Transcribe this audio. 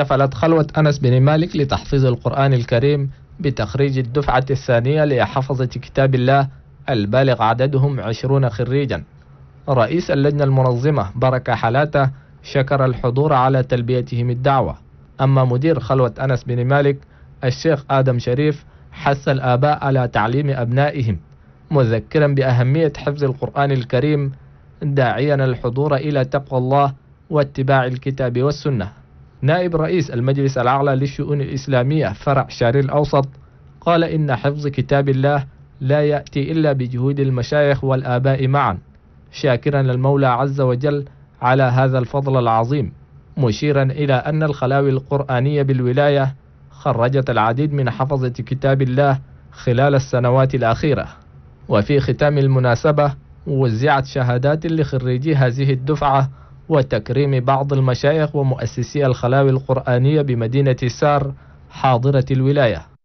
احتفلت خلوة أنس بن مالك لتحفيظ القرآن الكريم بتخريج الدفعة الثانية لحفظة كتاب الله البالغ عددهم عشرون خريجا رئيس اللجنة المنظمة بركة حلاته شكر الحضور على تلبيتهم الدعوة أما مدير خلوة أنس بن مالك الشيخ آدم شريف حث الآباء على تعليم أبنائهم مذكرا بأهمية حفظ القرآن الكريم داعيا الحضور إلى تقوى الله واتباع الكتاب والسنه نائب رئيس المجلس الأعلى للشؤون الإسلامية فرع شاري الأوسط قال إن حفظ كتاب الله لا يأتي إلا بجهود المشايخ والآباء معا شاكرا للمولى عز وجل على هذا الفضل العظيم مشيرا إلى أن الخلاوي القرآنية بالولاية خرجت العديد من حفظة كتاب الله خلال السنوات الأخيرة وفي ختام المناسبة وزعت شهادات لخريجي هذه الدفعة وتكريم بعض المشايخ ومؤسسي الخلاوي القرآنية بمدينة سار حاضرة الولاية